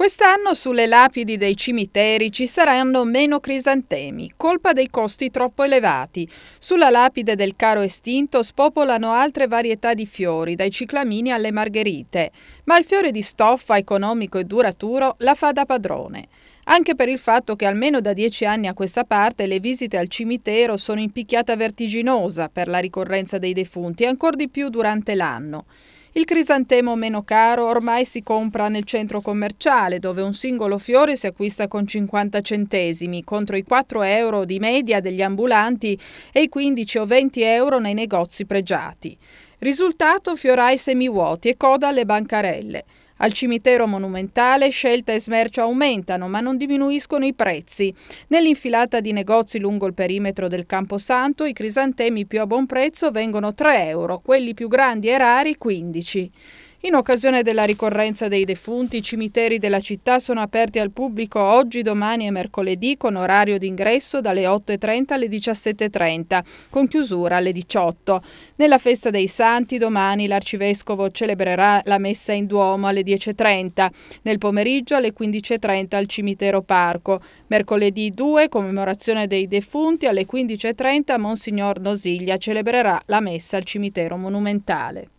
Quest'anno sulle lapidi dei cimiteri ci saranno meno crisantemi, colpa dei costi troppo elevati. Sulla lapide del caro estinto spopolano altre varietà di fiori, dai ciclamini alle margherite, ma il fiore di stoffa economico e duraturo la fa da padrone. Anche per il fatto che almeno da dieci anni a questa parte le visite al cimitero sono in picchiata vertiginosa per la ricorrenza dei defunti ancor di più durante l'anno. Il crisantemo meno caro ormai si compra nel centro commerciale, dove un singolo fiore si acquista con 50 centesimi, contro i 4 euro di media degli ambulanti e i 15 o 20 euro nei negozi pregiati. Risultato fiorai semivuoti e coda alle bancarelle. Al cimitero monumentale scelta e smercio aumentano ma non diminuiscono i prezzi. Nell'infilata di negozi lungo il perimetro del Camposanto i crisantemi più a buon prezzo vengono 3 euro, quelli più grandi e rari 15. In occasione della ricorrenza dei defunti, i cimiteri della città sono aperti al pubblico oggi, domani e mercoledì con orario d'ingresso dalle 8.30 alle 17.30, con chiusura alle 18. Nella festa dei Santi domani l'arcivescovo celebrerà la messa in Duomo alle 10.30, nel pomeriggio alle 15.30 al cimitero Parco. Mercoledì 2, commemorazione dei defunti, alle 15.30 Monsignor Nosiglia celebrerà la messa al cimitero monumentale.